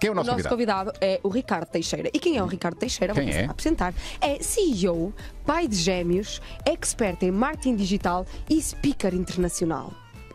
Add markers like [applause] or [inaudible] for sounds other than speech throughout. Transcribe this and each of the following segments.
Quem é o nosso, o nosso convidado? é o Ricardo Teixeira. E quem é o Ricardo Teixeira? Quem Vamos é? apresentar. É CEO, pai de gêmeos, expert em marketing digital e speaker internacional.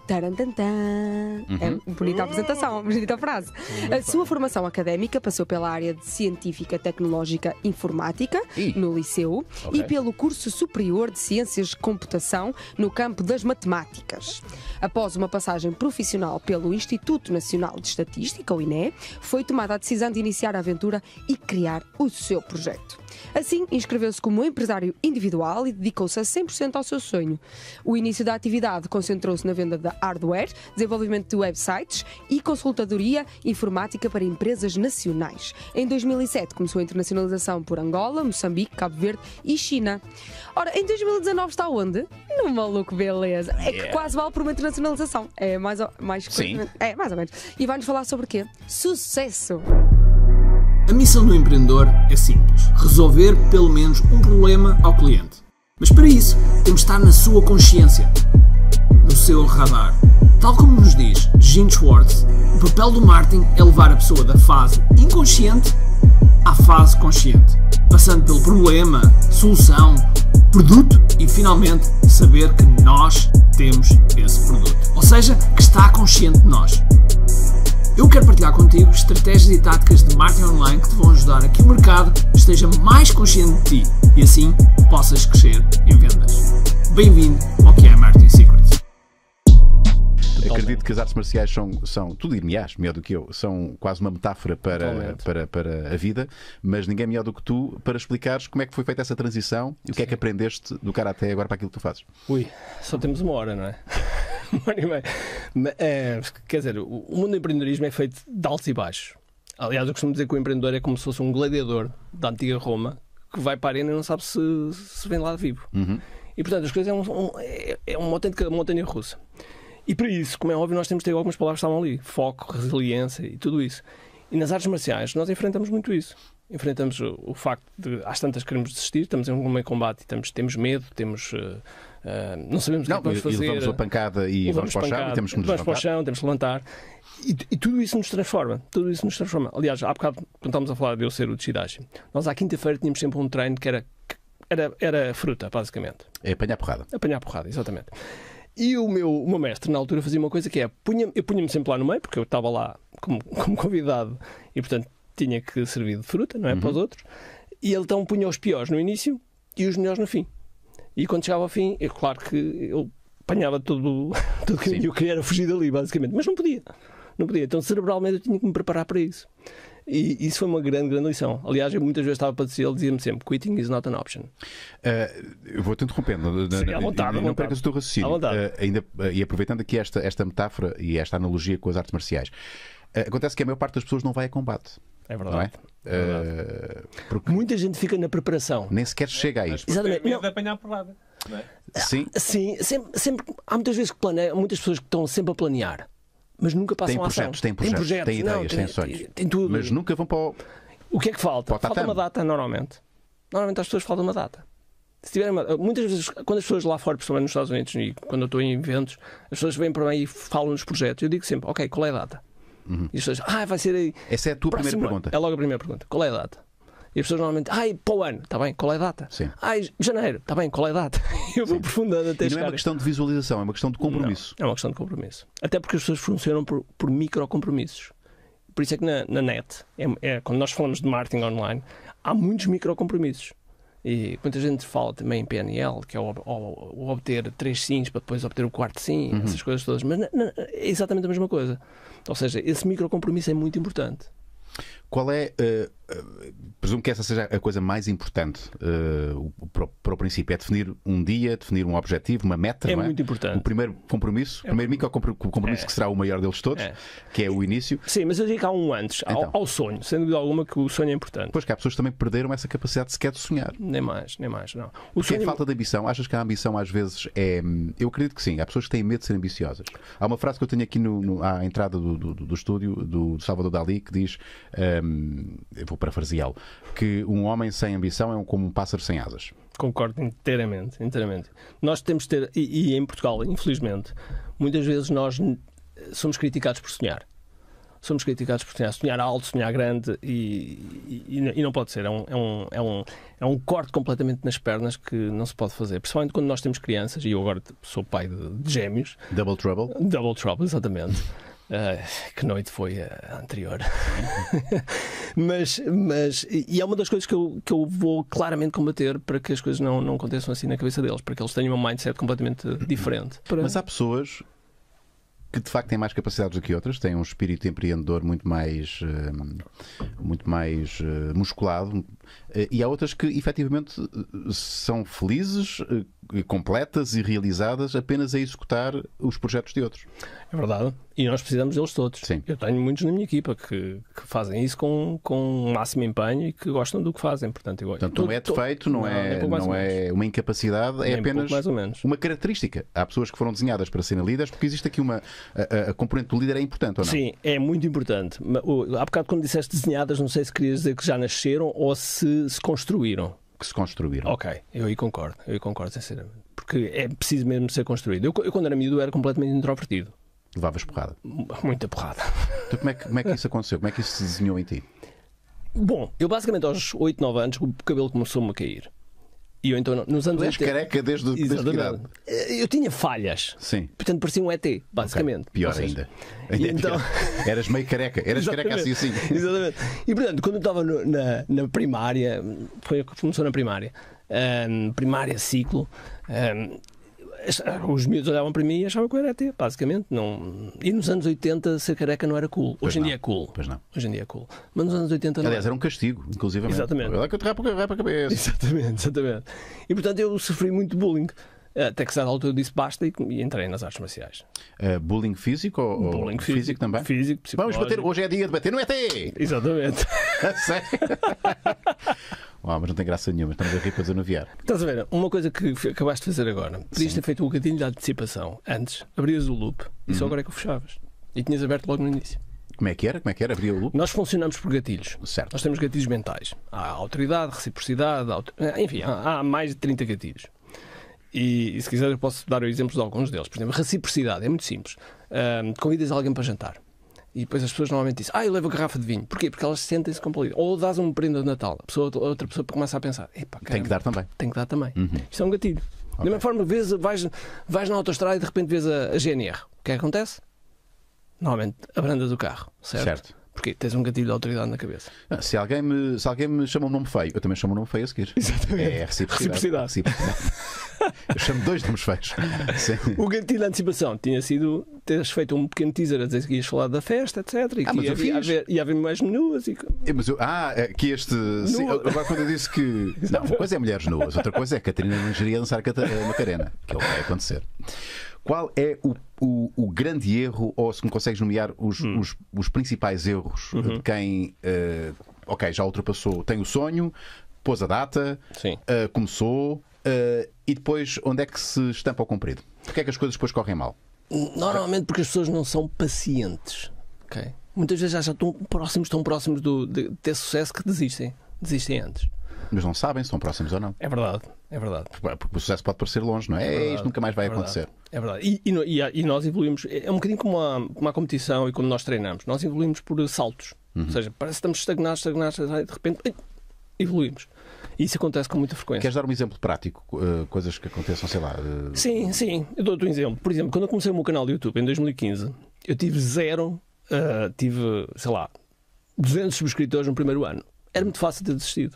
Tarantantã. É uhum. É bonita a apresentação, uhum. bonita frase. A sua formação académica passou pela área de Científica Tecnológica Informática Ih. no Liceu okay. e pelo curso superior de Ciências de Computação no campo das Matemáticas. Após uma passagem profissional pelo Instituto Nacional de Estatística, o INE, foi tomada a decisão de iniciar a aventura e criar o seu projeto. Assim, inscreveu-se como empresário individual e dedicou-se a 100% ao seu sonho. O início da atividade concentrou-se na venda de hardware, desenvolvimento de websites e consultadoria informática para empresas nacionais. Em 2007 começou a internacionalização por Angola, Moçambique, Cabo Verde e China. Ora, em 2019 está onde? No maluco beleza. É que quase vale por uma internacionalização. É mais ou, mais, Sim. É, mais ou menos. E vai-nos falar sobre o quê? Sucesso! A missão do empreendedor é simples: resolver pelo menos um problema ao cliente. Mas para isso, temos de estar na sua consciência, no seu radar. Tal como nos diz Gene Schwartz, o papel do marketing é levar a pessoa da fase inconsciente à fase consciente, passando pelo problema, solução, produto e finalmente saber que nós temos esse produto. Ou seja, que está consciente de nós. Eu quero partilhar contigo estratégias e táticas de marketing online que te vão ajudar a que o mercado esteja mais consciente de ti e assim possas crescer em vendas. Bem-vindo ao que é Marketing Secrets. Acredito que as artes marciais são, são tudo aliás, melhor do que eu, são quase uma metáfora para, para, para a vida, mas ninguém é melhor do que tu para explicares como é que foi feita essa transição e o que é que aprendeste do cara até agora para aquilo que tu fazes. Ui, só temos uma hora, não é? é, quer dizer, o mundo do empreendedorismo é feito de altos e baixos. Aliás, eu costumo dizer que o empreendedor é como se fosse um gladiador da antiga Roma que vai para a arena e não sabe se, se vem lá vivo. Uhum. E portanto, as coisas é, um, um, é, é uma autêntica montanha russa. E para isso, como é óbvio, nós temos de ter algumas palavras que estavam ali: foco, resiliência e tudo isso. E nas artes marciais nós enfrentamos muito isso enfrentamos o, o, facto de, às tantas, queremos desistir, estamos em um meio combate e estamos, temos medo, temos. Uh, não sabemos não, o que é vamos fazer. Levamos a pancada e vamos para o chão e temos que nos levantar. Vamos para o chão, temos que levantar. E, e, tudo isso nos transforma. Tudo isso nos transforma. Aliás, há bocado, quando estávamos a falar de eu ser o de Shidashi, nós à quinta-feira tínhamos sempre um treino que era, era, era fruta, basicamente. É apanhar porrada. Apanhar porrada, exatamente. E o meu, o meu mestre, na altura, fazia uma coisa que é: punha, eu punha-me sempre lá no meio, porque eu estava lá como, [laughs] como convidado e, portanto, tinha que servir de fruta, não é? Uhum. Para os uhum. outros. E ele então punha os piores no início e os melhores no fim. E quando chegava ao fim, é claro que ele apanhava tudo [laughs] o que eu queria era fugir dali, basicamente. Mas não podia. Não podia. Então, cerebralmente, eu tinha que me preparar para isso. E isso foi uma grande, grande lição. Aliás, eu muitas vezes estava para dizer, ele dizia-me sempre: quitting is not an option. Uh, eu vou-te interrompendo. Sim, à vontade, não percas o teu raciocínio. Uh, ainda, uh, e aproveitando aqui esta, esta metáfora e esta analogia com as artes marciais, acontece que a maior parte das pessoas não vai a combate. É verdade. Não é? é verdade. Eh, porque... Muita gente fica na preparação. Nem sequer chega a isto. Exatamente. Medo não. de apanhar por nada. é? Sim. Sim, sempre, sempre, há muitas vezes que planeiam, muitas pessoas que estão sempre a planear, mas nunca passam a ação. Tem projetos, tem, projetos, tem ideias, não, tem, tem, sonhos. Tem, tem, tudo. Mas nunca vão para o. O que é que falta? Falta uma data, normalmente. Normalmente as pessoas falta uma data. Se tiverem uma... Muitas vezes, quando as pessoas lá fora, principalmente nos Estados Unidos, e quando eu estou em eventos, as pessoas vêm para mim e falam nos projetos. Eu digo sempre: Ok, qual é a data? Uhum. E as pessoas, ah, vai ser aí. Essa é a tua primeira pergunta. Ano. É logo a primeira pergunta. Qual é a data? E as pessoas normalmente, ai, para o ano, está bem, qual é a data? Sim. Ai, janeiro, está bem, qual é a data? [laughs] Eu vou aprofundando até e não é uma questão de visualização, é uma questão de compromisso. Não, é uma questão de compromisso. Até porque as pessoas funcionam por, por compromissos Por isso é que na, na net, é, é, quando nós falamos de marketing online, há muitos micro compromissos E muita gente fala também em PNL, que é o, o, o obter três sims para depois obter o quarto sim, uhum. essas coisas todas, mas na, na, é exatamente a mesma coisa. Ou seja, esse microcompromisso é muito importante. Qual é. Uh, uh, presumo que essa seja a coisa mais importante uh, para, o, para, o, princípio: é definir um dia, definir um objetivo, uma meta. É, é? muito é? importante. O primeiro compromisso, o é primeiro muito... micro compromisso é. que será o maior deles todos, é. que é o início. Sim, mas eu digo que há um antes, então. ao, ao, sonho, sem dúvida alguma que o sonho é importante. Pois que há pessoas que também perderam essa capacidade sequer de sonhar. Nem mais, nem mais, não. O Porque sonho... é falta de ambição. Achas que a ambição às vezes é. Eu acredito que sim, há pessoas que têm medo de ser ambiciosas. Há uma frase que eu tenho aqui no, no à entrada do, do, do estúdio do, do Salvador Dali que diz. Uh, eu vou parafraseá-lo, que um homem sem ambição é como um pássaro sem asas. Concordo inteiramente, inteiramente. Nós temos de ter, e, e em Portugal, infelizmente, muitas vezes nós somos criticados por sonhar somos criticados por sonhar, sonhar alto, sonhar grande e, e, e, não pode ser. É um, é, um, é, um, é um corte completamente nas pernas que não se pode fazer. Principalmente quando nós temos crianças, e eu agora sou pai de, de gêmeos. Double Trouble? Double Trouble, exatamente. Ah, que noite foi a anterior? [laughs] mas, mas, e é uma das coisas que eu, que eu vou claramente combater para que as coisas não, não aconteçam assim na cabeça deles, para que eles tenham um mindset completamente diferente. Para... Mas há pessoas que de facto têm mais capacidades do que outras, têm um espírito empreendedor muito mais, ah, muito mais ah, musculado, e há outras que efetivamente são felizes, completas e realizadas apenas a executar os projetos de outros. É verdade. E nós precisamos deles todos. Sim. Eu tenho muitos na minha equipa que, que fazem isso com, com máximo empenho e que gostam do que fazem. Portanto, eu, Portanto não é defeito, não, não é, é não é uma incapacidade, é nem apenas uma característica. Há pessoas que foram desenhadas para serem líderes porque existe aqui uma. A, a, componente do líder é importante ou não? Sim, é muito importante. Há bocado, quando disseste desenhadas, não sei se querias dizer que já nasceram ou se, se construíram que se construíram. Ok, eu aí concordo, eu aí concordo, sinceramente. Porque é preciso mesmo ser construído. Eu, eu quando era miúdo, era completamente introvertido. Levavas porrada? Muita porrada. Então, [laughs] como, é que, como é que isso aconteceu? Como é que isso se desenhou em ti? Bom, eu basicamente aos 8, 9 anos o cabelo começou-me a cair. E eu então, nos anos 80... És careca desde, desde idade. Eh, eu tinha falhas. Sim. Portanto, parecia um ET, basicamente. Okay. Pior seja, ainda. [laughs] ainda então... Pior. Eras meio careca. Eras [laughs] careca assim, assim. Exatamente. E, portanto, quando eu estava no, na, na primária, foi, começou na primária, um, primária, ciclo, um, os miúdos olhavam para mim e achavam que eu era ET, basicamente. Não... E nos anos 80 ser careca não era cool. Hoje em não. dia é cool. Pois não. Hoje em dia é cool. Mas nos anos 80 não. Aliás, era um castigo, inclusive. Exatamente. lá que eu te rapo, a cabeça. [laughs] Exatamente, exatamente. E portanto eu sofri muito bullying. Até que certa altura eu disse basta e, entrei nas artes marciais. Uh, bullying físico ou bullying físico, físico também? Físico, Vamos bater, hoje é dia de bater no ET! Exatamente. [laughs] [laughs] Ah, mas não tem graça nenhuma, estamos aqui para desanuviar. Estás a ver, uma coisa que acabaste de fazer agora, podias ter feito um bocadinho de antecipação antes, abrias o loop e uhum. só agora é que o fechavas. E tinhas aberto logo no início. Como é que era? Como é que era? Abria o loop? Nós funcionamos por gatilhos. Certo. Nós temos gatilhos mentais. Há autoridade, reciprocidade, eh, enfim, há, mais de 30 gatilhos. E, e, se quiser eu posso dar exemplos de alguns deles. Por exemplo, reciprocidade, é muito simples. Um, convidas alguém para jantar. E depois as pessoas normalmente dizem, ah, eu levo a garrafa de vinho. Porquê? Porque elas sentem-se compelidas. Ou dás um prenda de Natal, a, pessoa, outra pessoa começa a pensar, caramba, tem que dar também. Tem que dar também. Uhum. Isto é um gatilho. Okay. Da mesma forma, vês, vais, vais na autostrada e de repente vês a, a GNR. O que é que acontece? Normalmente abrandas o carro, certo? Certo. Porque tens um gatilho de autoridade na cabeça. Ah, se, alguém me, se alguém me chama um nome feio, eu também chamo um nome feio a seguir. Exatamente. É, é reciprocidade. reciprocidade. eu chamo dois nomes feios. Sim. O gatilho de antecipação tinha sido teres feito um pequeno teaser a dizer que ias falar da festa, etc. E ah, que ia, ia, haver, ia haver mais nuas. E... É, mas eu, ah, é que este. Sim, agora quando eu disse que. [laughs] Não, uma coisa é mulheres nuas, outra coisa é Catarina lançar dançar Macarena, que é o que vai acontecer. Qual é o, o, o grande erro, ou se me consegues nomear os, hum. os, os, principais erros uhum. de quem, uh, ok, já ultrapassou, tem o sonho, pôs a data, uh, começou, uh, e depois onde é que se estampa o comprido? Porquê é que as coisas depois correm mal? Normalmente porque as pessoas não são pacientes. Okay? Muitas vezes já estão próximos, tão próximos do, de ter sucesso que desistem. Desistem antes. Mas não sabem se estão próximos ou não. É verdade. É verdade. É, porque o sucesso pode parecer longe, não é? é, é isto nunca mais vai é acontecer. É verdade. E, e, e, nós evoluímos, é, é um bocadinho como a, competição e quando nós treinamos, nós evoluímos por eh, saltos. Uhum. Ou seja, parece que estamos estagnados, estagnados, de repente evoluímos. E isso acontece com muita frequência. Queres dar um exemplo prático? Eh, coisas que aconteçam, sei lá. Eh, sim, sim. Eu dou-te um exemplo. Por exemplo, quando eu comecei o meu canal de YouTube em 2015, eu tive zero, uh, tive, sei lá, 200 subscritores no primeiro ano. Era muito fácil ter desistido.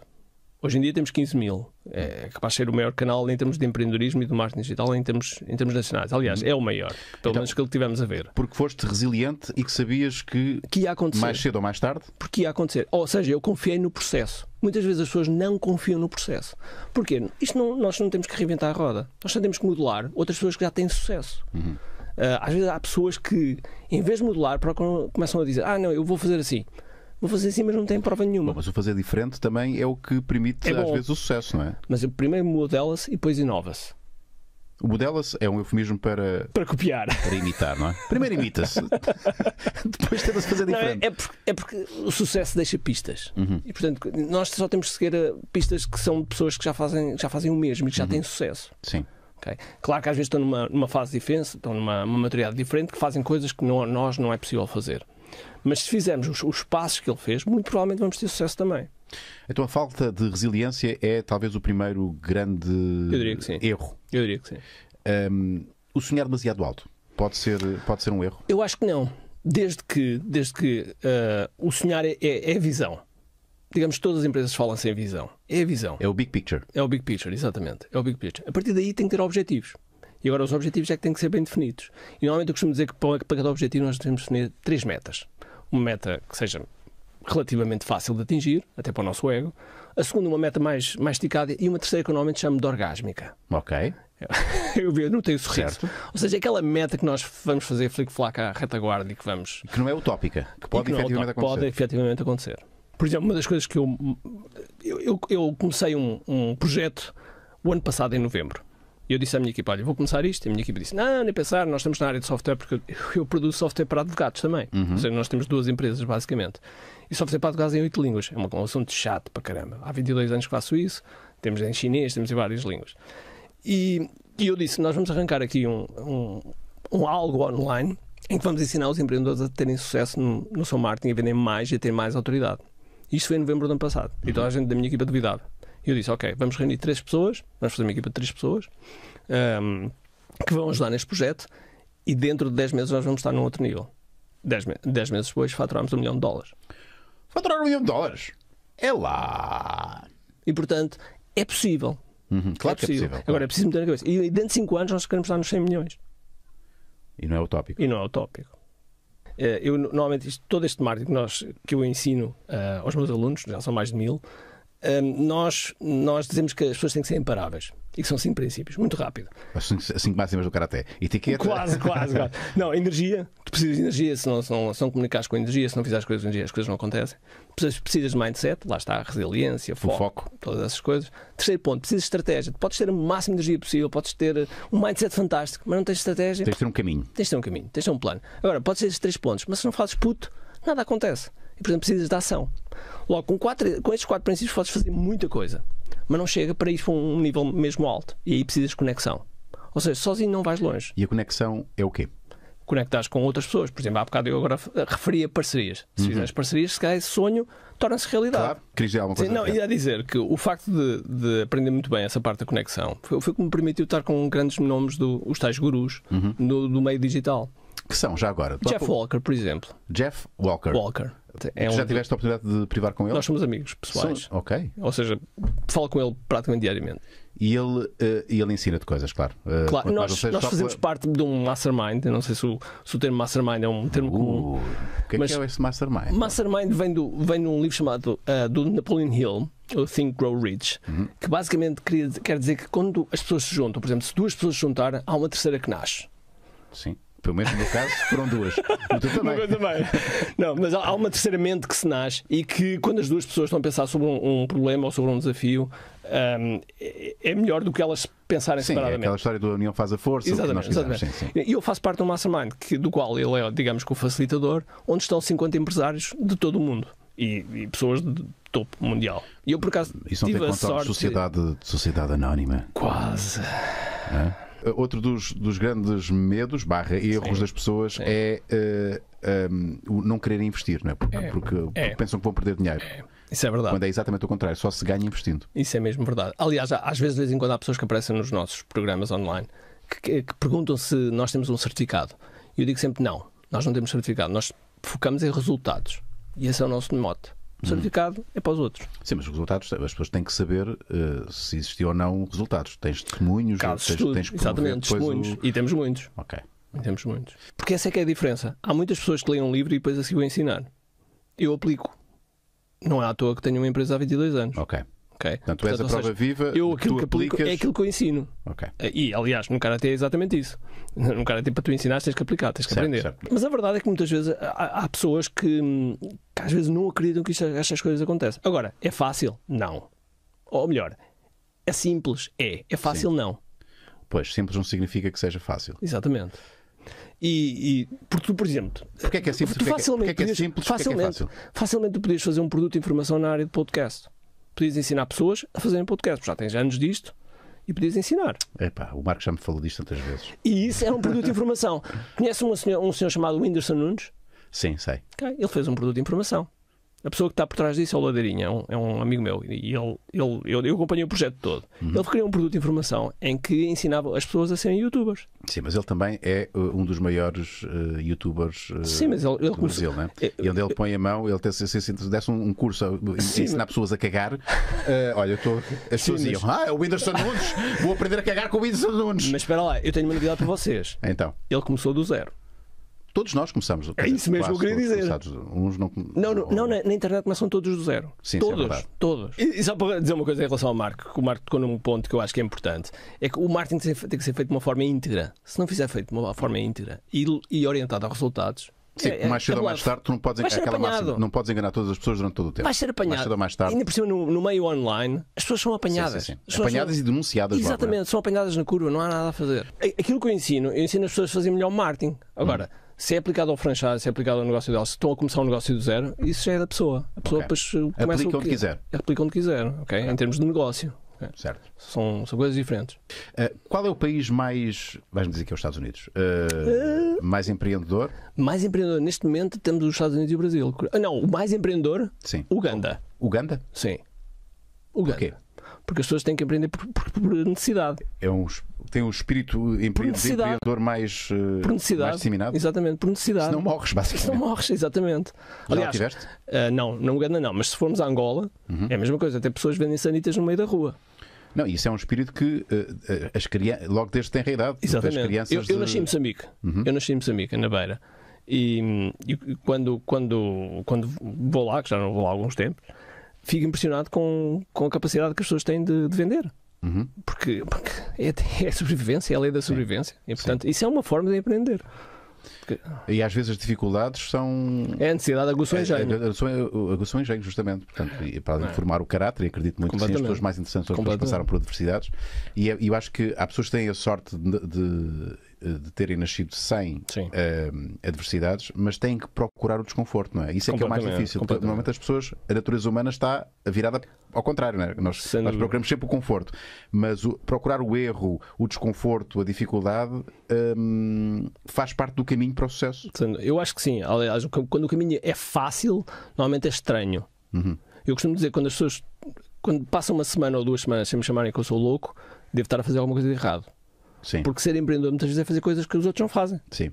Hoje em dia temos 15 mil. É capaz de ser o maior canal em termos de empreendedorismo e de marketing digital em termos, em termos nacionais. Aliás, é o maior, pelo então, menos que ele tivemos a ver. Porque foste resiliente e que sabias que, que ia acontecer. mais cedo ou mais tarde? Porque ia acontecer. Ou seja, eu confiei no processo. Muitas vezes as pessoas não confiam no processo. Porquê? Isto não, nós não temos que reinventar a roda. Nós só temos que modelar outras pessoas que já têm sucesso. Uhum. Ah, às vezes há pessoas que, em vez de modelar, procuram, começam a dizer: Ah, não, eu vou fazer assim vou fazer assim, mas não tem prova nenhuma. Bom, mas o fazer diferente também é o que permite, é às vezes, o sucesso, não é? Mas o primeiro modela-se e depois inova-se. O modela-se é um eufemismo para. Para copiar. Para imitar, não é? Primeiro imita-se. [laughs] Depois tenta-se fazer é- diferente. Não, é, porque, é, porque, o sucesso deixa pistas. Uhum. E, portanto, nós só temos que seguir eh, pistas que são pessoas que já fazem, já fazem o mesmo e que já uhum. têm sucesso. Sim. Okay? Claro que às vezes estão numa, numa fase diferente, estão numa, numa maturidade diferente, que fazem coisas que não, nós não é possível fazer. Mas se fizermos os, os passos que ele fez, muito provavelmente vamos ter sucesso também. Então a falta de resiliência é talvez o primeiro grande erro. Eu diria que sim. Um, o sonhar demasiado alto pode ser, pode ser um erro? Eu acho que não. Desde que, desde que uh, o sonhar é, é, é visão. Digamos que todas as empresas falam sem visão. É a visão. É o big picture. É o big picture, exatamente. É o big picture. A partir daí tem que ter objetivos. E agora os objetivos é que têm que ser bem definidos. E normalmente eu costumo dizer que para cada objetivo nós temos que definir três metas. Uma meta que seja relativamente fácil de atingir, até para o nosso ego. A segunda, uma meta mais, mais esticada. E uma terceira que eu normalmente chamo de orgásmica. Ok. [laughs] Eu, não tenho sorriso. Certo. Ou seja, aquela meta que nós vamos fazer flick-flack à retaguarda e que vamos. Que não é utópica. Que pode, que é efetivamente, acontecer. pode efetivamente acontecer. Por exemplo, uma das coisas que eu. Eu, eu, eu comecei um, um projeto o ano passado, em novembro e eu disse à minha equipa: Olha, vou começar isto. E a minha equipa disse: Não, nem pensar, nós estamos na área de software, porque eu, [laughs] eu produzo software para advogados também. Uhum. Ou seja, nós temos duas empresas, basicamente. E software para advogados em oito línguas. É uma um assunto chato para caramba. Há 22 anos que faço isso, temos em chinês, temos em várias línguas. E, e eu disse: Nós vamos arrancar aqui um, um, um, algo online em que vamos ensinar os empreendedores a terem sucesso no, no seu marketing, a venderem mais e a ter mais autoridade. Isto foi em novembro do ano passado. Uhum. E toda a gente da minha equipa duvidava. E eu disse: Ok, vamos reunir três pessoas, vamos fazer uma equipa de três pessoas um, que vão ajudar neste projeto e dentro de 10 meses nós vamos estar num outro nível. 10, me meses depois faturámos um milhão de dólares. Faturar um milhão de dólares? É lá! E portanto, é possível. Uhum, claro é possível. que é possível. Agora é claro. é preciso meter na cabeça. E dentro de 5 anos nós queremos estar nos 100 milhões. E não é utópico. E não é utópico. Eh, eu, normalmente, isto, todo este marketing que, nós, que eu ensino uh, aos meus alunos, já são mais de mil, nós, nós dizemos que as pessoas têm que ser imparáveis. E que são cinco princípios, muito rápido. As cinco, máximas do Karaté. Etiqueta. Quase, quase, quase. [laughs] Não, energia. Tu precisas de energia, se não, se não, se não comunicares com energia, se não fizeres coisas com energia, as coisas não acontecem. Precisas, precisas de mindset, lá está a resiliência, foco, foco, todas essas coisas. Terceiro ponto, precisas de estratégia. Podes ter a máxima energia possível, podes ter eh, um mindset fantástico, mas não tens estratégia. Tens de ter um caminho. Tens de ter um caminho, tens de ter um plano. Agora, podes ter esses três pontos, mas se não fazes puto, nada acontece. E, portanto, precisas de ação. Logo, com, quatro, com estes quatro princípios podes fazer muita coisa, mas não chega para ir para um nível mesmo alto. E aí precisas de conexão. Ou seja, sozinho não vais longe. E a conexão é o quê? Conectares com outras pessoas. Por exemplo, há bocado eu agora eh, referia parcerias. Se uhum. fizeres parcerias, se calhar esse sonho torna-se realidade. Claro, querias dizer alguma coisa. Sim, não, ia dizer que o facto de, de, aprender muito bem essa parte da conexão foi, o que me permitiu estar com grandes nomes dos tais gurus uhum. do, do meio digital. Que são, já agora? Jeff Walker, por exemplo. Jeff Walker. Walker. É um... Já tiveste a oportunidade de privar com ele? Nós somos amigos pessoais. São... Ok. Ou seja, falo com ele praticamente diariamente. E ele, uh, ele ensina-te coisas, claro. Uh, claro, nós, nós fazemos por... parte de um mastermind. Eu não sei se o, se o termo mastermind é um termo uh, comum. O que é, mas que é esse mastermind? Mastermind vem, do, vem de um livro chamado eh, do Napoleon Hill, o Think Grow Rich, uhum. que basicamente quer dizer que quando as pessoas se juntam, por exemplo, se duas pessoas se juntarem, há uma terceira que nasce. Sim. Pelo menos no meu caso foram duas. No teu também. Não, mas há uma terceira mente que se nasce e que quando as duas pessoas estão a pensar sobre um, um problema ou sobre um desafio, um, é, é melhor do que elas pensarem sim, é separadamente. É aquela história da união faz a força. Exatamente. exatamente. Sim, sim. E eu faço parte de um mastermind que, do qual ele é, digamos que, o facilitador, onde estão 50 empresários de todo o mundo e, e pessoas de topo mundial. E eu, por acaso, Isso não tive tem a sorte... sociedade, sociedade anónima. Quase. É? Eh, outro dos, dos grandes medos, barra erros Sim. das pessoas Sim. é uh, eh, um, ehm, não querer investir, não é? Porque, é. porque, é. pensam que vão perder dinheiro. É. Isso é verdade. Quando é exatamente o contrário, só se ganha investindo. Isso é mesmo verdade. Aliás, às vezes, de vez em quando, há pessoas que aparecem nos nossos programas online que, que, que perguntam se nós temos um certificado. E eu digo sempre: não, nós não temos certificado, nós focamos em resultados. E esse é o nosso mote. O certificado hum. é para os outros. Sim, mas os resultados, as pessoas têm que saber uh, se existiu ou não resultados. Tens testemunhos, tens, estudo, tens Exatamente, testemunhos. O... E temos muitos. Ok. E temos muitos. Porque essa é que é a diferença. Há muitas pessoas que leem um livro e depois assim o ensinar. Eu aplico. Não é à toa que tenho uma empresa há 22 anos. Ok. Ok. Portanto, tu és a prova seja, viva. Eu aquilo que aplico é aplicas... é aquilo que eu ensino. E, aliás, no karatê é exatamente isso. [laughs] No karatê, para tu ensinar, tens que aplicar, tens que certo, aprender. Certo. Mas a verdade é que muitas vezes há, há pessoas que, que, às vezes não acreditam que isto, estas coisas acontecem. Agora, é fácil? Não. Ou melhor, é simples? É. É fácil? Sim. Não. Pois, simples não significa que seja fácil. Exatamente. E, e por, tu, por exemplo, porque é que é simples? facilmente, Facilmente, facilmente tu podias fazer um produto de informação na área de podcast podias ensinar pessoas a fazerem podcast, já tens anos disto e podias ensinar. Epá, o Marco já me falou disto tantas vezes. E isso é um produto de informação. [laughs] Conhece um senhor, um senhor chamado Whindersson Nunes? Sim, sei. Okay. Ele fez um produto de informação. A pessoa que está por trás disso é o Ladeirinha, é um, é um amigo meu. E ele, ele, eu, eu acompanhei o projeto todo. Uhum. Ele criou um produto de informação em que ensinava as pessoas a serem youtubers. Sim, mas ele também é uh, um dos maiores uh, youtubers uh, Sim, mas ele, ele do começou... Brasil, né? E onde ele é- põe a mão, ele tem, se, se, se desse um, curso a uh, ensinar pessoas a cagar, uh, olha, eu tô, as pessoas diziam, mas... ah, é o Whindersson Nunes, vou aprender a cagar com o Whindersson Nunes. Mas espera lá, eu tenho uma novidade para vocês. Então. Ele começou do zero. Todos nós começamos do É isso mesmo que eu queria dizer. Uns não, não, não, não na, internet começam todos do zero. Sim, é todos, é todos. E, e, só para dizer uma coisa em relação ao Marco, que o Marco tocou num ponto que eu acho que é importante, é que o marketing tem que ser, tem que ser feito de uma forma íntegra. Se não fizer feito de uma forma íntegra e, e orientado a resultados, Sim, é, é, mais cedo ou mais tarde tu não podes, enganar, máxima, não podes enganar todas as pessoas durante todo o tempo. Vai ser apanhado. Mais cedo ou mais tarde. Ainda por cima, no, no meio online, as pessoas são apanhadas. Sim, sim, sim. Apanhadas são... e denunciadas. É? Exatamente, logo, né? são apanhadas na curva, não há nada a fazer. Aquilo que eu ensino, eu ensino as pessoas a fazerem melhor marketing. Agora. Hum se é aplicado ao franchise, se é aplicado ao negócio dela, se estão a começar um negócio do zero, isso já é da pessoa. A pessoa okay. depois eh, começa aplica o que quiser. Aplica onde quiser, ok? Em termos de negócio. Okay? Certo. São, são coisas diferentes. Uh, qual é o país mais, vais-me dizer que é os Estados Unidos, uh, uh, mais empreendedor? Mais empreendedor. Neste momento temos os Estados Unidos e o Brasil. Ah, não, o mais empreendedor, Sim. Uganda. Uganda? Sim. Uganda. Porquê? porque as pessoas têm que empreender por, por, por necessidade. É um, tem um espírito empreendedor mais, uh, mais disseminado? Exatamente, por necessidade. Se não morres, basicamente. Se não morres, exatamente. Já Aliás, tiveste? Uh, não, na Uganda não, mas se formos a Angola, uhum. é a mesma coisa. Até pessoas vendem sanitas no meio da rua. Não, isso é um espírito que uh, as crianças, logo desde tem idade, Exatamente. crianças. Eu, eu nasci em Moçambique, uhum. eu nasci em Moçambique, na Beira. E, e, quando, quando, quando vou lá, que já não vou lá há alguns tempos, fico impressionado com, com a capacidade que as pessoas têm de, de vender. Uhum. Porque, porque é, é, sobrevivência, é a lei da sobrevivência. Sim. E portanto, Sim. isso é uma forma de empreender. Porque... E às vezes as dificuldades são. É a necessidade aguçou o engenho. É, é, aguçou engenho, eh, justamente. Portanto, e para é. formar o caráter, e acredito muito que sim, as pessoas mais interessantes são as pessoas que passaram por adversidades. É, e eu acho que há pessoas que têm a sorte de, de eh, de terem nascido sem uh, adversidades, mas têm que procurar o desconforto, não é? Isso é que é o mais difícil. normalmente as pessoas, a natureza humana está virada ao contrário, não é? Nós, nós procuramos sempre o conforto, mas o, procurar o erro, o desconforto, a dificuldade um, faz parte do caminho para o sucesso. Eu acho que sim. Aliás, quando o caminho é fácil, normalmente é estranho. Uhum. Eu costumo dizer quando as pessoas quando passam uma semana ou duas semanas sem me chamarem que eu sou louco, devo estar a fazer alguma coisa de errado. Sim. Porque ser empreendedor muitas vezes é fazer coisas que os outros não fazem. Sim.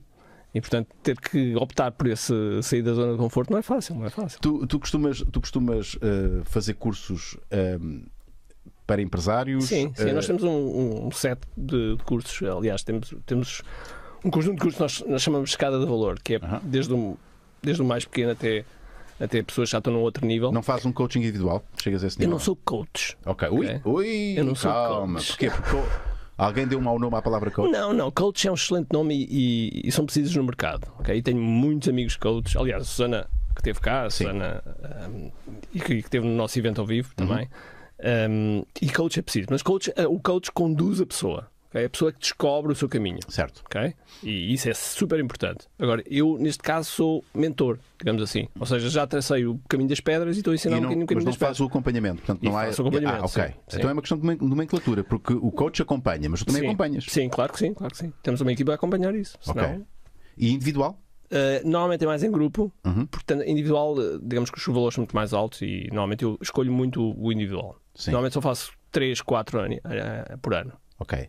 E portanto ter que optar por esse sair da zona de conforto não é fácil, não é fácil. Tu, tu costumas, tu costumas uh, fazer cursos eh, para empresários? Sim, sim uh... nós temos um, um set de, de, cursos, aliás, temos, temos um conjunto de cursos que nós, nós chamamos de escada de valor, que é desde, o, desde o mais pequeno até até pessoas já estão num outro nível. Não faz um coaching individual? Chegas a esse nível? Eu não sou coach. Ok. Ui, okay? ui eu não sou calma. Coach. Porquê? Porque Alguém deu um mau nome à palavra coach? Não, não. Coach é um excelente nome e, e, e são precisos no mercado. Okay? E tenho muitos amigos coaches. Aliás, a Susana, que teve cá, a Susana, um, e que, esteve teve no nosso evento ao vivo também. Uhum. Um, e coach é preciso. Mas coach, eh, o coach conduz a pessoa é A pessoa que descobre o seu caminho. Certo. Okay? E isso é super importante. Agora, eu, neste caso, sou mentor, digamos assim. Ou seja, já tracei o caminho das pedras e estou a ensinar e não, um caminho mas não faz o acompanhamento. Portanto, não faço há... acompanhamento. Ah, ok. Sim, então sim. é uma questão de nomenclatura, porque o coach acompanha, mas tu também sim. acompanhas. Sim, claro que sim, claro que sim. Temos uma equipa a acompanhar isso. Senão... Ok. E individual? Uh, normalmente é mais em grupo, uhum. individual, eh, digamos que os valores são muito mais altos e normalmente eu escolho muito o individual. Sim. Normalmente só faço 3, 4 anos, por ano. Ok.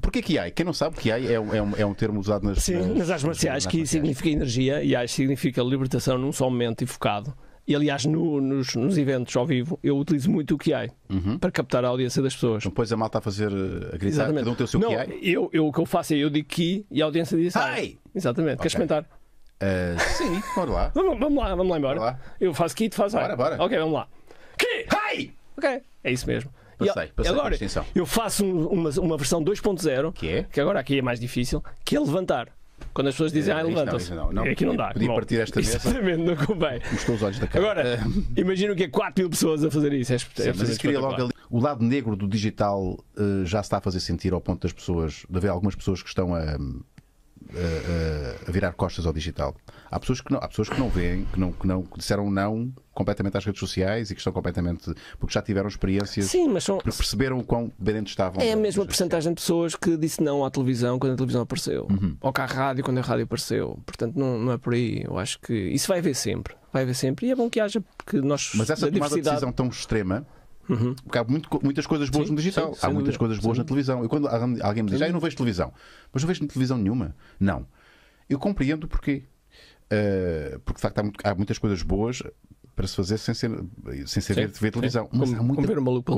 Porquê que AI? Quem não sabe, que AI é, um, é, um, é um termo usado nas, Sim, nas, nas artes marciais, que marciais. significa energia e AI significa libertação num só momento e focado. E aliás, no, nos, nos, eventos ao vivo, eu utilizo muito o QI uhum. para captar a audiência das pessoas. Então, depois a malta a fazer a gritar, Exatamente. cada um tem o seu não, QI? Eu, eu, o que eu faço é eu digo que e a audiência diz Ai! Exatamente. Okay. Queres comentar? Uh, sim, vamos lá. [laughs] Vamos, vamos, lá, vamos lá embora. Vamos lá. Eu faço que e tu fazes Ai. Bora, bora. Ok, vamos lá. que Ai! Ok, é isso mesmo. Passei, passei agora, Eu faço um, uma, uma versão 2.0, que é? Que agora aqui é mais difícil, que é levantar. Quando as pessoas dizem, ah, levanta se Não, não, não, é Aqui não dá. Podia partir esta mesa. Exatamente, não convém. Mostrou os olhos da cara. Agora, ah. imagino que é 4 mil pessoas a fazer isso. É, é Sim, mas isso queria logo ali. O lado negro do digital eh, já se está a fazer sentir ao ponto das pessoas, de haver algumas pessoas que estão a eh, eh, a, virar costas ao digital. Há pessoas que não, há pessoas que não veem, que não, que não que disseram não completamente às redes sociais e que estão completamente. porque já tiveram experiências. Sim, mas são. perceberam o quão dependentes estavam. É a mesma porcentagem de pessoas que disse não à televisão quando a televisão apareceu, uhum. ou que à rádio quando a rádio apareceu. Portanto, não, não é por aí. Eu acho que isso vai haver sempre. Vai haver sempre. E é bom que haja, porque nós. Mas essa tomada diversidade... de decisão tão extrema Uhum. Porque há muito, muitas coisas boas sim, no digital, sim, há muitas dúvida, coisas boas na televisão. E quando alguém me diz, ah, eu não vejo televisão, mas não vejo televisão nenhuma. Não. Eu compreendo porquê. Uh, porque de facto há, muito, há, muitas coisas boas para se fazer sem ser, sem ser sim, ver, ver televisão. Mas como, há muita, como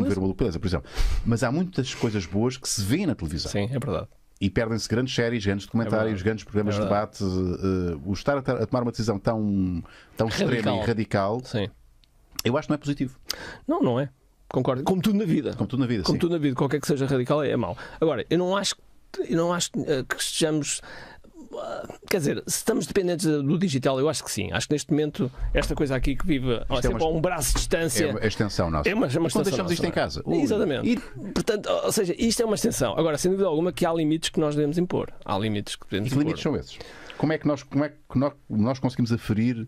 ver uma lupeleza, por exemplo. Mas há muitas coisas boas que se vê na televisão. Sim, é verdade e perdem-se grandes séries, grandes é documentários, é grandes programas é de debate. Uh, o estar a, a, tomar uma decisão tão, tão radical. extrema e radical, Sim. eu acho que não é positivo. Não, não é. Concordo. Como tudo na vida. Como tudo na vida, Como sim. tudo na vida. Qualquer que seja radical é, mau. Agora, eu não acho, eu não acho eh, que estejamos eh, quer dizer, se estamos dependentes do digital, eu acho que sim. Acho que neste momento esta coisa aqui que vive ó, é uma, a um braço de distância. É uma extensão nossa. É uma, é uma extensão. deixamos nossa, isto em é? casa. Ui. Exatamente. E, portanto, ou seja, isto é uma extensão. Agora, sem dúvida alguma que há limites que nós devemos impor. Há limites que devemos e impor. Que limites são esses? Como é que nós, como é que nós, nós conseguimos aferir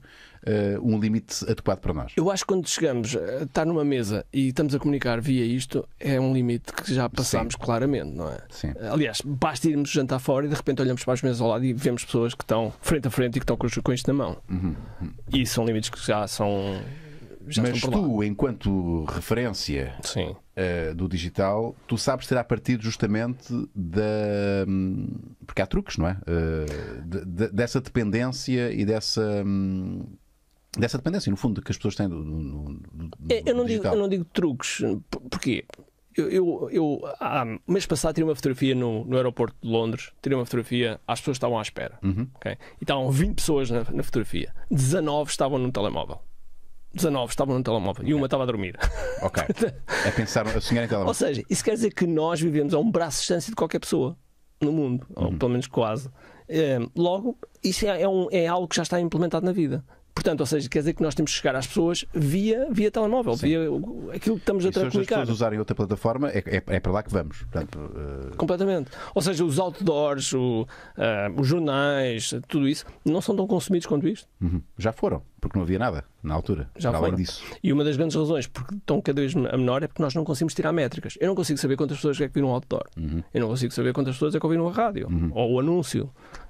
uh, um limite adequado para nós? Eu acho que quando chegamos, a eh, estar tá numa mesa e estamos a comunicar via isto, é um limite que já passámos claramente, não é? Sim. Eh, aliás, basta irmos jantar fora e de repente olhamos para as mesas ao lado e vemos pessoas que estão frente a frente e que estão com isto na mão. Uhum, uhum. E são limites que já são já Mas tu, enquanto referência uh, do digital, tu sabes a partido justamente da. Hum, porque há truques, não é? Uh, de, de, dessa dependência e dessa. Hum, dessa dependência, no fundo, que as pessoas têm do, do, do, eu, não digital. digo, eu não digo truques. Porquê? Eu, eu, eu há mês passado tirei uma fotografia no, no aeroporto de Londres, tirei uma fotografia, as pessoas estavam à espera. Uhum. Okay? E estavam 20 pessoas na, na fotografia, 19 estavam no telemóvel. 19 estavam no telemóvel e uma estava a dormir. [laughs] Ok. A pensar, a sonhar em telemóvel. Ou seja, isso quer dizer que nós vivemos a um braço de distância de qualquer pessoa no mundo, ou uhum. pelo menos quase. Um, eh, logo, isso é, é, um, é algo que já está implementado na vida. Portanto, ou seja, quer dizer que nós temos que chegar às pessoas via, via telemóvel, Sim. via aquilo que estamos e a comunicar. Se as pessoas usarem outra plataforma, é, é, é para lá que vamos. Portanto, uh... Completamente. Ou seja, os outdoors, o, uh, os jornais, tudo isso, não são tão consumidos quanto isto. Uhum. Já foram, porque não havia nada na altura, Já além foram. disso. E uma das grandes razões porque estão cada vez a menor é porque nós não conseguimos tirar métricas. Eu não consigo saber quantas pessoas é que viram um outdoor. Uhum. Eu não consigo saber quantas pessoas é que ouviram a rádio uhum. ou o anúncio.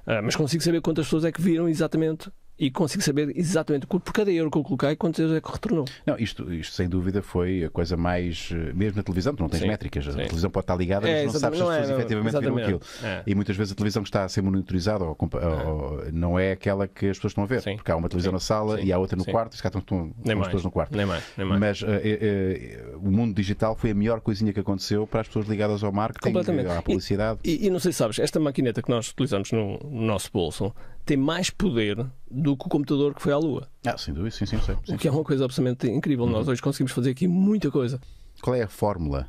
Uh, mas consigo saber quantas pessoas é que viram exatamente e consigo saber exatamente por cada euro que eu coloquei quantos euros é que retornou. Não, isto, isto sem dúvida foi a coisa mais. Eh, mesmo na televisão, tu não tens Sim. métricas, a televisão pode estar ligada, é, mas não sabes se as pessoas é, não, efetivamente viram aquilo. É. E muitas vezes a televisão que está a ser monitorizada ou, é. ou, não é aquela que as pessoas estão a ver, Sim. porque há uma televisão na sala e há outra no quarto, e se cá estão, estão as pessoas no quarto. Nem mais, nem mais. Mas uh, uh, uh, o mundo digital foi a melhor coisinha que aconteceu para as pessoas ligadas ao marketing, à publicidade. E, e, e, não sei, sabes, esta maquineta que nós utilizamos no, no nosso bolso tem mais poder do que o computador que foi à Lua. Ah, sem dúvida, sim, sim, sim. O que é uma coisa absolutamente incrível. Uhum. Nós hoje conseguimos fazer aqui muita coisa. Qual é a fórmula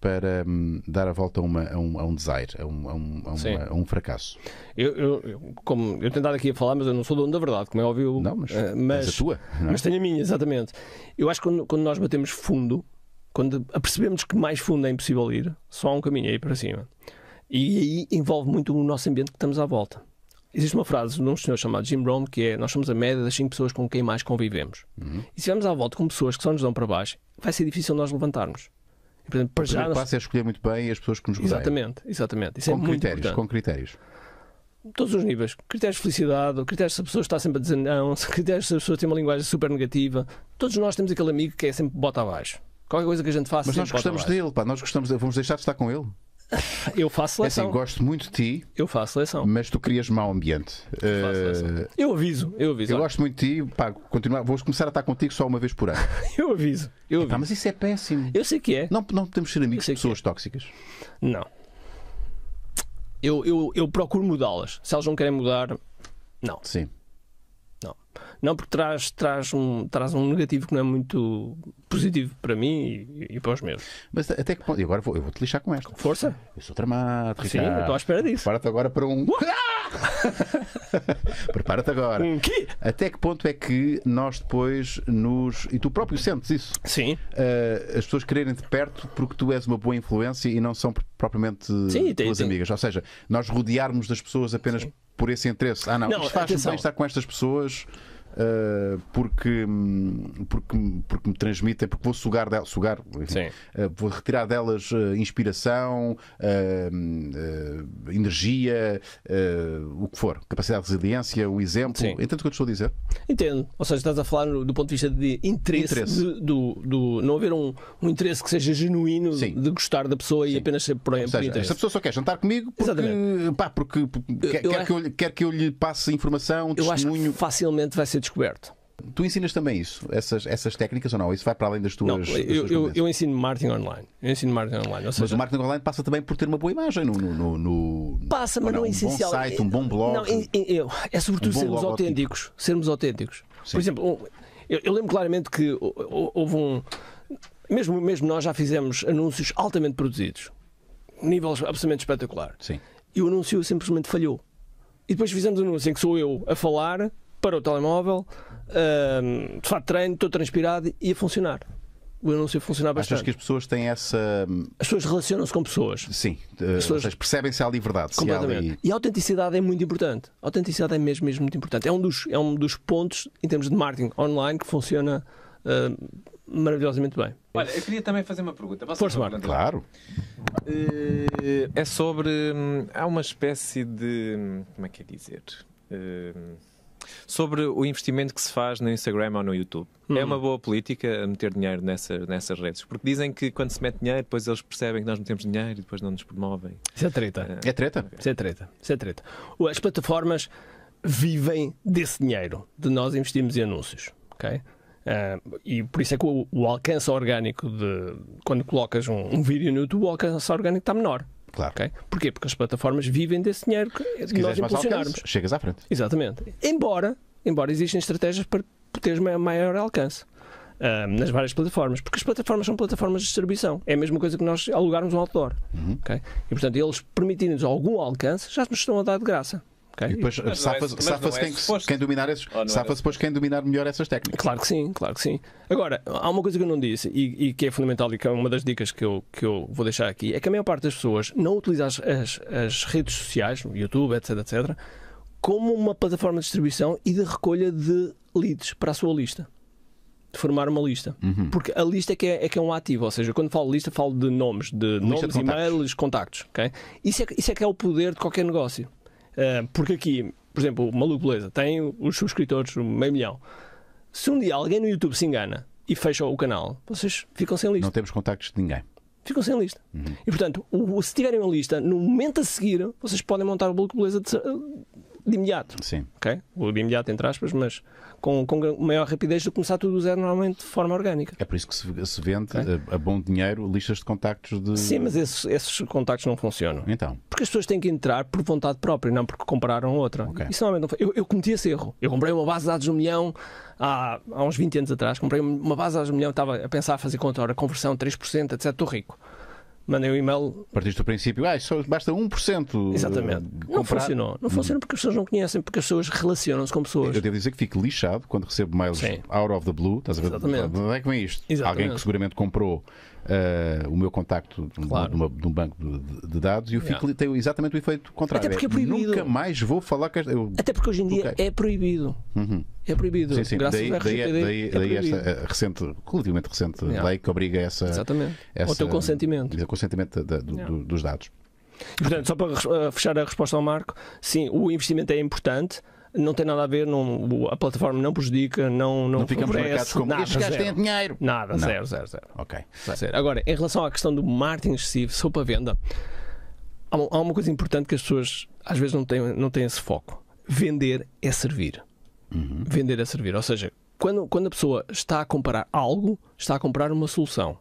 para hum, dar a volta a, uma, a, um, a um desire, a um, a um, uma, a um fracasso? Eu, eu, como, eu tenho estado aqui a falar, mas eu não sou dono da verdade, como é óbvio. Não, mas, eh, mas, mas a tua. É? Mas tenho a minha, exatamente. Eu acho que quando, quando nós batemos fundo, quando percebemos que mais fundo é impossível ir, só há um caminho aí para cima. E aí envolve muito o nosso ambiente que estamos à volta. Existe uma frase num senhor chamado Jim Rohn que é: Nós somos a média das 5 pessoas com quem mais convivemos. Uhum. E se estivermos à volta com pessoas que só nos dão para baixo, vai ser difícil nós levantarmos. E, exemplo, para o nós... é escolher muito bem as pessoas que nos rodeiam. Exatamente, exatamente. Isso é com é critérios, importante. com critérios todos os níveis. Critérios de felicidade, critérios se a pessoa está sempre a dizer não, [laughs] critérios se a pessoa tem uma linguagem super negativa. Todos nós temos aquele amigo que é sempre bota abaixo. Qualquer coisa que a gente faça. Mas nós gostamos dele, pá, nós gostamos dele. Vamos deixar de estar com ele. [laughs] Eu faço seleção. É assim, gosto muito de ti. Eu faço seleção. Mas tu crias mau ambiente. Eu eh, Eu aviso, eu aviso. Eu olha. gosto muito de ti. Pá, continuar, vou começar a estar contigo só uma vez por ano. [laughs] eu aviso. Eu aviso. Epá, mas isso é péssimo. Eu sei que é. Não, não podemos ser amigos de pessoas é. tóxicas. Não. Eu, eu, eu procuro mudá-las. Se elas não querem mudar, não. Sim. Não, porque traz, traz, um, traz um negativo que não é muito positivo para mim e, e para os meus. Mas até que ponto. E agora vou, eu vou te lixar com esta. Força. Eu sou tramado. Ricardo. Sim, estou à espera disso. Prepara-te agora para um. [laughs] Prepara-te agora. Um quê? Até que ponto é que nós depois nos. E tu próprio sentes isso? Sim. Uh, as pessoas quererem de perto porque tu és uma boa influência e não são propriamente Sim, tuas tem, amigas. Ou seja, nós rodearmos das pessoas apenas Sim por esse interesse. Ah, não, não isto faz-me bem estar com estas pessoas. Uh, porque, hum, porque, porque me transmitem, porque vou sugar delas, sugar, enfim, uh, vou retirar delas uh, inspiração, energia, o que for, capacidade de resiliência, um exemplo. Sim. Entendo o que eu estou a dizer? Entendo. Ou seja, estás a falar do ponto de vista de interesse, interesse. De, do, do, não haver um, um interesse que seja genuíno Sim. de gostar da pessoa Sim. e apenas ser por, seja, por interesse. Esta pessoa só quer jantar comigo porque, pá, porque, porque eu, quer, eu... que eu, quer que eu lhe passe informação, eu testemunho. facilmente vai ser descoberto. Tu ensinas também isso, essas, essas técnicas ou não? Isso vai para além das tuas. Não, eu, eu, eu, ensino marketing online. Eu ensino marketing online. Seja, Mas o marketing online passa também por ter uma boa imagem no. no, no passa, mas não, não é um essencial. Um bom site, um bom blog. Não, eu, é sobretudo um sermos blog autênticos. Tipo. Sermos autênticos. Sim. Por exemplo, eu, lembro claramente que houve um. Mesmo, mesmo nós já fizemos anúncios altamente produzidos, níveis absolutamente espetacular. Sim. E o anúncio simplesmente falhou. E depois fizemos um anúncio em que sou eu a falar para o telemóvel, de fato treino, estou transpirado e a funcionar o anúncio funcionar bastante. Achas que as pessoas têm essa. Hum, as pessoas relacionam-se com pessoas. Sim, eh, as pessoas... percebem-se à liberdade. Completamente. Ali... E a autenticidade é muito importante. A autenticidade é mesmo, mesmo muito importante. É um, dos, é um dos pontos, em termos de marketing online, que funciona uh, maravilhosamente bem. Olha, eu queria também fazer uma pergunta. Posso Força, Marco. Claro. Eh, é sobre. Hum, há uma espécie de. Como é que é dizer? Eh, sobre o investimento que se faz no Instagram ou no YouTube. É uhum. uma boa política meter dinheiro nessa, nessas redes, porque dizem que quando se mete dinheiro, depois eles percebem que nós metemos dinheiro e depois não nos promovem. Isso é treta. É, é treta? Isso é treta. Isso é treta. As plataformas vivem desse dinheiro, de nós investimos em anúncios. Okay? Uh, e por isso é que o, o, alcance orgânico de quando colocas um, um vídeo no YouTube, o alcance orgânico está menor. Claro. Okay? Porquê? Porque as plataformas vivem desse dinheiro que Se nós impulsionarmos. Alcance, chegas à frente. Exatamente. Embora, embora existem estratégias para teres maior, maior alcance. Uh, nas várias plataformas, porque as plataformas são plataformas de distribuição. É a mesma coisa que nós alugarmos um outdoor. Uhum. Okay? E portanto, eles permitirem-nos algum alcance já nos estão a dar de graça. Okay. E depois é safa-se safa, é, quem, quem, dominar esses, safa depois quem dominar melhor essas técnicas. Claro que sim, claro que sim. Agora, há uma coisa que eu não disse e, e, que é fundamental e que é uma das dicas que eu, que eu vou deixar aqui, é que a maior parte das pessoas não utiliza as, as, as redes sociais, YouTube, etc, etc, como uma plataforma de distribuição e de recolha de leads para a sua lista. De formar uma lista. Uhum. Porque a lista é que é, é, que é um ativo, ou seja, quando falo lista, falo de nomes, de lista nomes, de contactos. e-mails, contactos. Okay? Isso, é, isso é que é o poder de qualquer negócio. Ah, porque aqui, por exemplo, o Maluco Beleza tem os subscritores, meio milhão. Se um dia alguém no YouTube se engana e fecha o canal, vocês ficam sem lista. Não temos contactos de ninguém. Ficam sem lista. Uhum. E portanto, se tiverem uma lista, no momento a seguir, vocês podem montar o Maluco Beleza de, de imediato. Sim. Okay? O de imediato, entre aspas, mas com, com maior rapidez de começar tudo do zero, normalmente de forma orgânica. É por isso que se, se vende okay? a, eh, a, bom dinheiro listas de contactos de. Sim, mas esses, esses contactos não funcionam. Então. Porque as pessoas têm que entrar por vontade própria, não porque compraram outra. Okay. Isso normalmente não foi. Eu, eu cometi esse erro. Eu comprei uma base de dados de um milhão há, há uns 20 anos atrás, comprei uma base de dados de um milhão, estava a pensar a fazer conta, a conversão 3%, etc. Estou rico mandei um e-mail. Partiste do princípio, ah, só basta 1%. Eh, Exatamente. Comprar. Não funcionou. Não funciona porque as pessoas não conhecem porque as pessoas relacionam-se com pessoas. Eu devo dizer que fico lixado quando recebo mails Sim. out of the blue, estás a ver? Exatamente. Onde é que vem isto? Exatamente. Alguém que seguramente comprou uh, o meu contacto claro. de, um banco de, de dados e eu fico, yeah. tenho exatamente o efeito contrário. Até porque é, é proibido. Nunca mais vou falar que eu... Até porque hoje em dia okay. é proibido. Uhum. É proibido. Sim, sim. Graças daí, daí, é- daí, é daí esta eh, recente, relativamente recente yeah. lei que obriga essa. Exatamente. Essa, o teu consentimento. O consentimento da, do, yeah. do, dos dados. E, portanto, só para eh, fechar a resposta ao Marco, sim, o investimento é importante, não tem nada a ver, não, a plataforma não prejudica, não, não, não favorece. Como nada, estes gajos têm dinheiro. Nada, não. zero, zero, zero. Ok. Zero. Agora, em relação à questão do marketing excessivo, para venda, há, há uma coisa importante que as pessoas às vezes não têm, não têm esse foco. Vender é servir. Uhum. Vender é servir. Ou seja, quando, quando a pessoa está a comprar algo, está a comprar uma solução.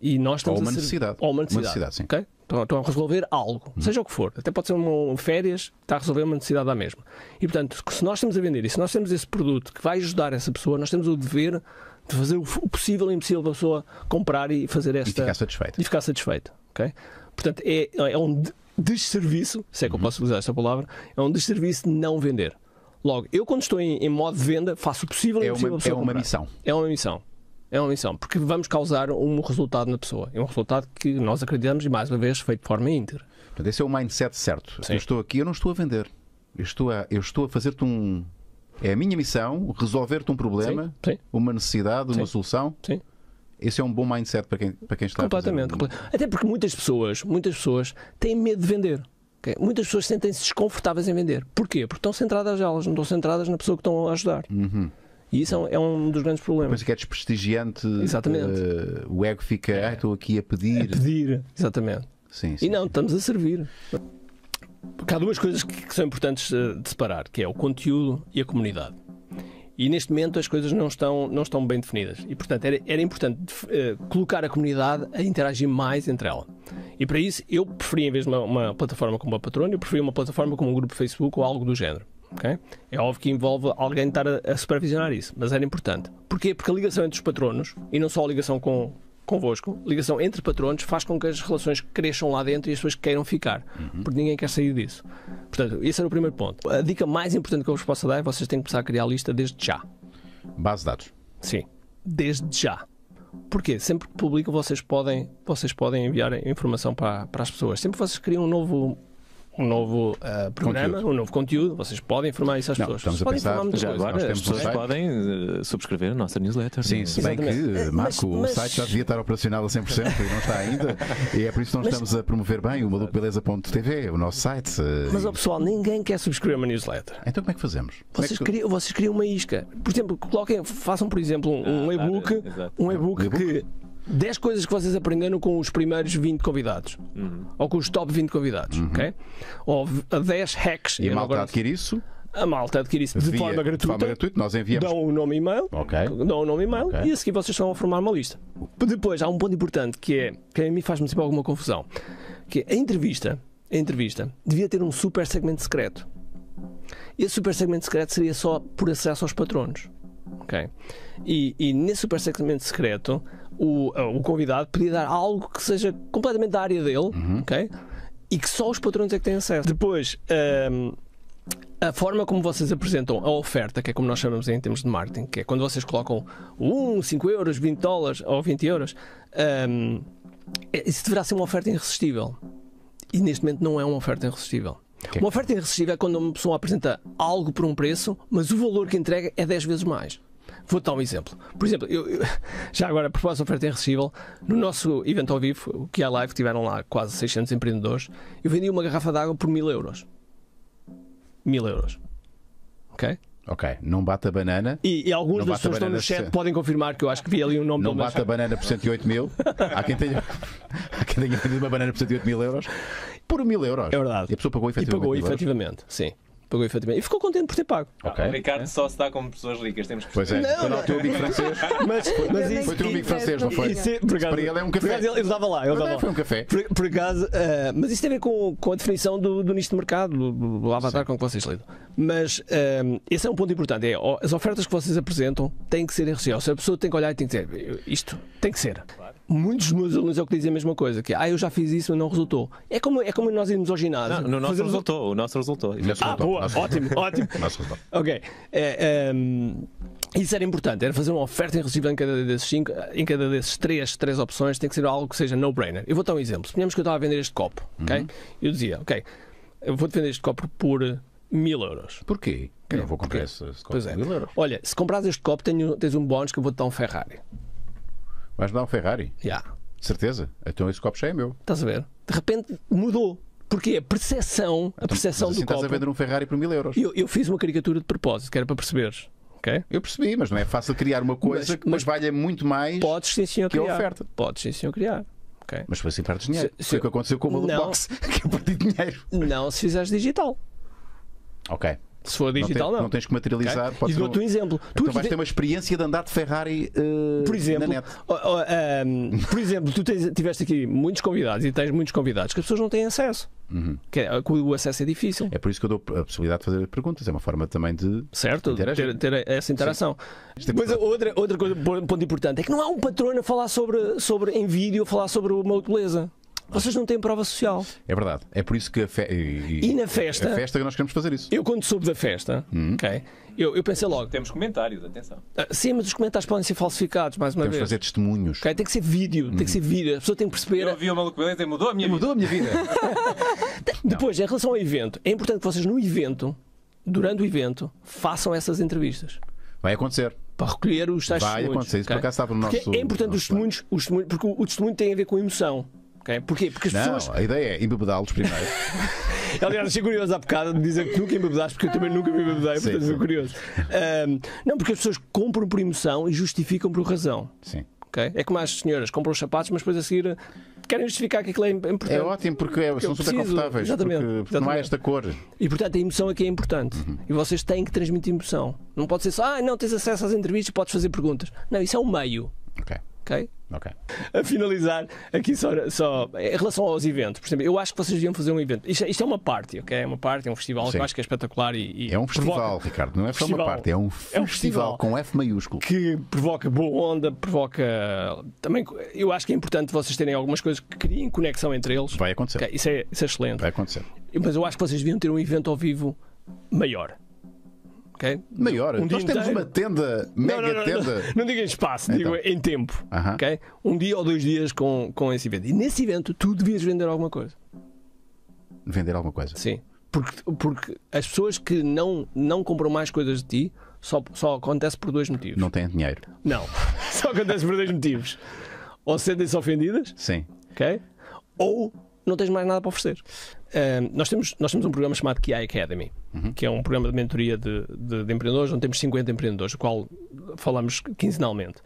E nós estamos ou uma necessidade. Ou uma necessidade. Uma necessidade okay? Estão, estão a resolver algo, uhum. seja o que for. Até pode ser uma férias, está a resolver uma necessidade da mesma. E, portanto, se nós estamos a vender e se nós temos esse produto que vai ajudar essa pessoa, nós temos o dever de fazer o possível e impossível da pessoa comprar e fazer esta. E ficar satisfeito. E ficar satisfeito. Okay? Portanto, é, é um desserviço, se é que eu uhum. posso usar esta palavra, é um desserviço de não vender. Logo, eu quando estou em, em modo de venda, faço o possível e é impossível. Uma, é uma comprar. missão. É uma missão. É uma missão, porque vamos causar um resultado na pessoa. É um resultado que nós acreditamos e, mais uma vez, feito de forma íntegra. Portanto, esse é o mindset certo. Sim. Eu estou aqui, eu não estou a vender. Eu estou a, eu estou a fazer-te um. É a minha missão resolver-te um problema, sim, sim. uma necessidade, uma solução. Sim. Esse é um bom mindset para quem, para quem está Completamente. A Até porque muitas pessoas, muitas pessoas têm medo de vender. Okay? Muitas pessoas sentem-se desconfortáveis em vender. Porquê? Porque estão centradas elas, não estão centradas na pessoa que estão a ajudar. Uhum. E isso é, é um, dos grandes problemas. Mas é que é desprestigiante. Exatamente. Uh, o ego fica, ah, estou aqui a pedir. A pedir, exatamente. Sim, sim, e não, sim. estamos a servir. Porque há duas coisas que, são importantes eh, de separar, que é o conteúdo e a comunidade. E neste momento as coisas não estão, não estão bem definidas. E portanto era, era importante uh, colocar a comunidade a interagir mais entre ela. E para isso eu preferia, em vez de uma, uma plataforma como a Patrona, eu preferia uma plataforma como um grupo Facebook ou algo do género. Okay? É óbvio que envolve alguém estar a, a, supervisionar isso, mas era importante. Porquê? Porque a ligação entre os patronos, e não só a ligação com, convosco, ligação entre patronos, faz com que as relações cresçam lá dentro e as pessoas queiram ficar, uhum. porque ninguém quer sair disso. Portanto, esse era o primeiro ponto. A dica mais importante que eu vos posso dar é vocês têm que começar a criar a lista desde já. Base de dados. Sim, desde já. Porquê? Sempre que publicam, vocês podem, vocês podem enviar informação para, para as pessoas. Sempre que vocês criam um novo um novo uh, programa, conteúdo. um novo conteúdo. Vocês podem informar isso às não, pessoas. Estamos a pensar, podem já agora, as pessoas site. podem uh, subscrever a nossa newsletter. Sim, se bem que, eh, Marco, mas, mas... o site já devia estar operacional a 100% e não está ainda. e é por isso que nós mas... estamos a promover bem o malucobeleza.tv, o nosso site. Mas, ó, pessoal, ninguém quer subscrever uma newsletter. Então como é que fazemos? É vocês, é que... Criam, vocês criam uma isca. Por exemplo, coloquem, façam, por exemplo, um, ah, e-book. Ah, um e-book que 10 coisas que vocês aprenderam com os primeiros 20 convidados. Uhum. Ou com os top 20 convidados, uhum. ok? Ou 10 hacks. E a malta agora... adquire isso? A malta adquire isso de Via, forma gratuita. De forma gratuita, nós enviamos. Dão o um nome e-mail. Okay. Dão o um nome e-mail okay. e a seguir vocês estão a formar uma lista. Depois, há um ponto importante que é, que a mim faz-me sempre alguma confusão, que é a entrevista, a entrevista devia ter um super segmento secreto. Esse super segmento secreto seria só por acesso aos patronos. Okay? E, e nesse super segmento secreto, o, eh, o convidado podia dar algo que seja completamente da área dele, uhum. ok? E que só os patrões é que têm acesso. Depois, um, ehm, a forma como vocês apresentam a oferta, que é como nós chamamos em termos de marketing, que é quando vocês colocam 1, 5 euros, 20 dólares ou 20 euros, um, ehm, é, isso deverá ser uma oferta irresistível. E neste momento não é uma oferta irresistível. Okay. Uma oferta irresistível é quando uma pessoa apresenta algo por um preço, mas o valor que entrega é 10 vezes mais. Vou dar um exemplo. Por exemplo, eu, eu, já agora, a proposta de oferta irresistível, no nosso evento ao vivo, o que é live, tiveram lá quase 600 empreendedores, eu vendi uma garrafa d'água por mil euros. Mil euros. Ok? Ok, não bate a banana. E, e alguns das pessoas estão no chat se... podem confirmar que eu acho que vi ali um nome Não bate a banana por 108 mil. há quem tenha, há quem tenha vendido uma banana por 108 mil euros. Por mil euros. É verdade. E a pessoa pagou efetivamente. E pagou efetivamente, sim. Pagou efetivamente. E ficou contente por ter pago. Okay. o Ricardo é. só se dá com pessoas ricas. Temos que pois é, é. não, foi não, teu amigo francês. [laughs] Mas, foi, mas isso, foi teu amigo francês, não foi? Isso, por acaso, para ele é um café. Acaso, ele estava lá. Ele estava é, lá. Foi um café. Por, por acaso, uh, mas isso tem a ver com, com a definição do, do nicho de mercado, do, do avatar Sim. com que vocês lidam. Mas um, ah, esse é um ponto importante. É, as ofertas que vocês apresentam têm que ser em Se a pessoa tem que olhar e tem que dizer isto tem que ser muitos dos meus hum. alunos é o que dizem a mesma coisa, que é, ah, eu já fiz isso, mas não resultou. É como, é como nós irmos ao ginásio. Não, no nosso resultou, o nosso resultou. O nosso ah, resultou. boa, nosso ótimo, ótimo. Nosso Ok. É, um, ehm, isso era importante, era fazer uma oferta irresistível em cada desses cinco, em cada desses três, três opções, tem que ser algo que seja no-brainer. Eu vou dar um exemplo. Suponhamos que eu estava a vender este copo, ok? Uhum. Eu dizia, ok, eu vou vender este copo por mil euros. Porquê? Eu não vou comprar esse, copo por é. mil euros. Olha, se compras este copo, tenho, tens um bónus que eu vou-te dar um Ferrari. Vais me um Ferrari? Já. Yeah. Certeza? Então esse copo cheio é meu. Estás a ver? De repente mudou. Porque a percepção, a então, percepção então, assim do copo... estás a vender um Ferrari por mil euros. Eu, eu fiz uma caricatura de propósito, que era para perceberes. Okay? Eu percebi, mas não é fácil criar uma coisa mas, que mas valha muito mais podes, sim, senhor, que criar. a oferta. Podes, sim, senhor, criar. Okay. Mas foi assim perdes dinheiro. Se, foi o que aconteceu com o Maluco [laughs] que eu perdi dinheiro. Não se fizeres digital. Ok. Se for digital, não. Tens, não. não tens que materializar. Okay. E dou-te um exemplo. Então tu então vais ter uma experiência de andar de Ferrari uh, por exemplo, na net. um, por exemplo, tu tens, tiveste aqui muitos convidados e tens muitos convidados que as pessoas não têm acesso. Uhum. Que é, o acesso é difícil. É por isso que eu dou a possibilidade de fazer perguntas. É uma forma também de. Certo, ter, ter, essa interação. outra, outra coisa, ponto importante, é que não há um patrono a falar sobre, sobre em vídeo, a falar sobre uma beleza. Vocês não têm prova social. É verdade. É por isso que a fe... e, e na festa. A festa que nós queremos fazer isso. Eu, quando soube da festa, hum. ok, eu, eu pensei logo. Temos comentários, atenção. Ah, sim, mas os comentários podem ser falsificados, mais uma temos vez. Temos fazer testemunhos. Okay, tem que ser vídeo, hum. tem que uhum. ser vídeo. A pessoa tem que perceber. Eu vi uma maluco e mudou a minha mudou vida. a minha vida. [laughs] Depois, em relação ao evento, é importante que vocês, no evento, durante o evento, façam essas entrevistas. Vai acontecer para recolher os testemunhos. Vai acontecer, isso okay? por acaso estava no nosso. Porque é importante nosso os, testemunhos, os testemunhos, porque o, o testemunho tem a ver com emoção. Okay? Porquê? Porque as não, pessoas. A ideia é embebedá-los primeiro. [laughs] Aliás, achei curioso há bocado de dizer que nunca embebedaste, porque eu também nunca me embebedei, portanto sim. curioso. Um, não, porque as pessoas compram por emoção e justificam por razão. Sim. Okay? É como as senhoras compram os sapatos, mas depois a seguir querem justificar que aquilo é importante. É ótimo, porque, é, porque são super preciso, confortáveis. Exatamente, porque, porque exatamente. não há esta cor. E portanto a emoção é que é importante. Uhum. E vocês têm que transmitir emoção. Não pode ser só, ah, não tens acesso às entrevistas, podes fazer perguntas. Não, isso é um meio. Okay ok? Okay. A finalizar, aqui só, só em relação aos eventos, por exemplo, eu acho que vocês deviam fazer um evento. Isto, é, isto é uma parte, ok? É uma parte, é um festival Sim. que eu acho que é espetacular e. e é um festival, provoca... Ricardo, não é festival, só uma parte, é um, é um festival, com F maiúsculo. Que provoca boa onda, provoca. Também, eu acho que é importante vocês terem algumas coisas que criem conexão entre eles. Vai acontecer. Okay? Isso, é, isso é excelente. Vai acontecer. Mas eu acho que vocês deviam ter um evento ao vivo maior. Okay? Maior. Um Nós temos uma tenda, mega não, não, não, tenda. Não, diga em espaço, então. digo em tempo. Uh -huh. okay? Um dia ou dois dias com, com esse evento. E nesse evento tu devias vender alguma coisa. Vender alguma coisa? Sim. Porque, porque as pessoas que não, não compram mais coisas de ti só, só acontece por dois motivos. Não têm dinheiro. Não. [laughs] Só acontece por dois motivos. Ou sentem-se ofendidas. Sim. Ok? Ou não tens mais nada para oferecer. Uh, nós, temos, nós temos um programa chamado KIA Academy, uhum. que é um programa de mentoria de, de, de empreendedores, onde temos 50 empreendedores, o qual falamos quinzenalmente.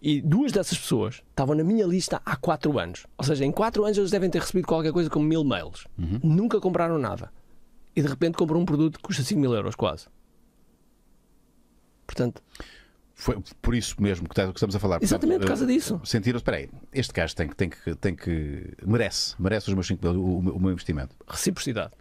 E duas dessas pessoas estavam na minha lista há 4 anos. Ou seja, em 4 anos eles devem ter recebido qualquer coisa como mil mails. Uhum. Nunca compraram nada. E de repente compram um produto que custa 5 mil euros quase. Portanto. Foi por isso mesmo que estamos a falar. Exatamente, Portanto, por causa eh, disso. Sentiram, espera aí, este gajo tem que, tem que, tem que merece, merece os meus 5 mil, o, o meu investimento. Reciprocidade.